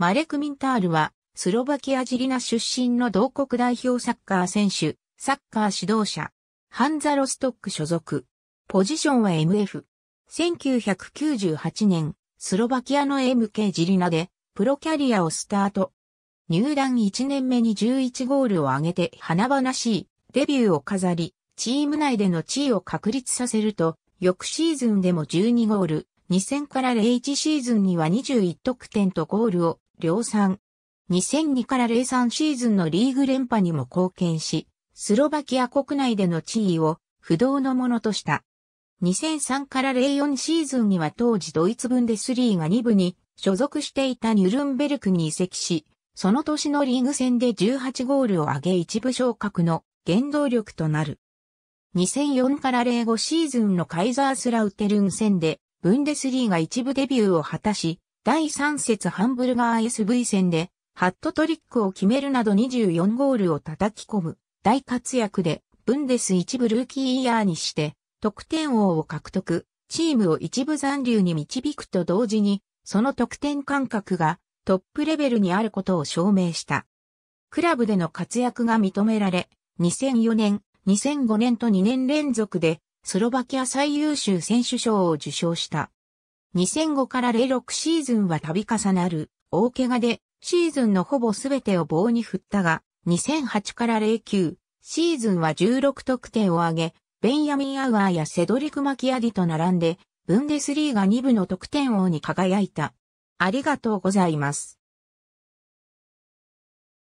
マレク・ミンタールは、スロバキア・ジリナ出身の同国代表サッカー選手、サッカー指導者、ハンザ・ロストック所属。ポジションは MF。1998年、スロバキアの MK ジリナで、プロキャリアをスタート。入団1年目に11ゴールを挙げて花々しいデビューを飾り、チーム内での地位を確立させると、翌シーズンでも12ゴール、2000から01シーズンには21得点とゴールを量産。2002から03シーズンのリーグ連覇にも貢献し、スロバキア国内での地位を不動のものとした。2003から04シーズンには当時ドイツ分でスリーが2部に所属していたニュルンベルクに移籍し、その年のリーグ戦で18ゴールを挙げ一部昇格の原動力となる。2004から05シーズンのカイザースラウテルン戦でブンデスリーが一部デビューを果たし、第3節ハンブルガー SV 戦で、ハットトリックを決めるなど24ゴールを叩き込む、大活躍で、ブンデス一部ルーキーイヤーにして、得点王を獲得、チームを一部残留に導くと同時に、その得点感覚がトップレベルにあることを証明した。クラブでの活躍が認められ、2004年、2005年と2年連続でスロバキア最優秀選手賞を受賞した。2005から06シーズンは度重なる大怪我でシーズンのほぼ全てを棒に振ったが、2008から09シーズンは16得点を挙げ、ベンヤミン・アウアーやセドリク・マキアディと並んで、ブンデスリーが2部の得点王に輝いた。ありがとうございます。